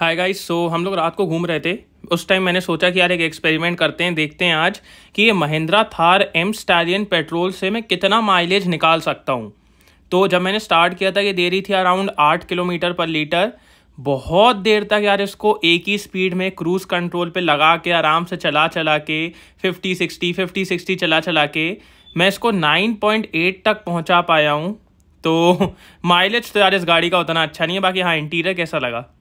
hi guys so हम लोग रात को घूम रहे थे उस टाइम मैंने सोचा कि यार एक एक्सपेरिमेंट करते हैं देखते हैं आज कि ये Mahindra Thar M stallion petrol से मैं कितना माइलेज निकाल सकता हूँ तो जब मैंने स्टार्ट किया था ये दे रही थी अराउंड आठ किलोमीटर पर लीटर बहुत देर तक यार इसको एक ही स्पीड में क्रूज़ कंट्रोल पे लगा के आराम से चला चला के फिफ्टी सिक्सटी फिफ्टी सिक्सटी चला चला के मैं इसको नाइन पॉइंट एट तक पहुंचा पाया हूँ तो माइलेज तो यार इस गाड़ी का उतना अच्छा नहीं है बाकी हाँ इंटीरियर कैसा लगा